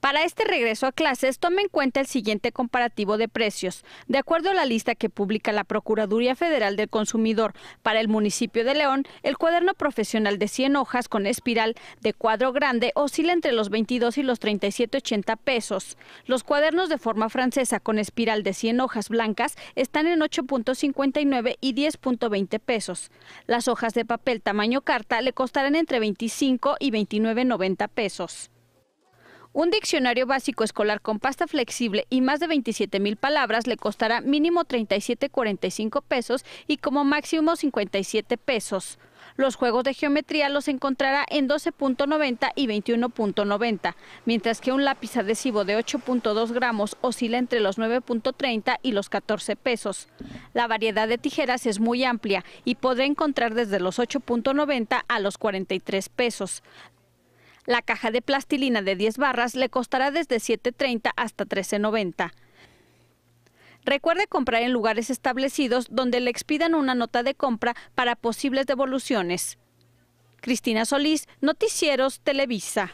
Para este regreso a clases, tome en cuenta el siguiente comparativo de precios. De acuerdo a la lista que publica la Procuraduría Federal del Consumidor para el municipio de León, el cuaderno profesional de 100 hojas con espiral de cuadro grande oscila entre los 22 y los 37,80 pesos. Los cuadernos de forma francesa con espiral de 100 hojas blancas están en 8.59 y 10.20 pesos. Las hojas de papel tamaño carta le costarán entre 25 y 29,90 pesos. Un diccionario básico escolar con pasta flexible y más de 27 mil palabras le costará mínimo 37,45 pesos y como máximo 57 pesos. Los juegos de geometría los encontrará en 12.90 y 21.90, mientras que un lápiz adhesivo de 8.2 gramos oscila entre los 9.30 y los 14 pesos. La variedad de tijeras es muy amplia y podrá encontrar desde los 8.90 a los 43 pesos. La caja de plastilina de 10 barras le costará desde 7.30 hasta 13.90. Recuerde comprar en lugares establecidos donde le expidan una nota de compra para posibles devoluciones. Cristina Solís, Noticieros Televisa.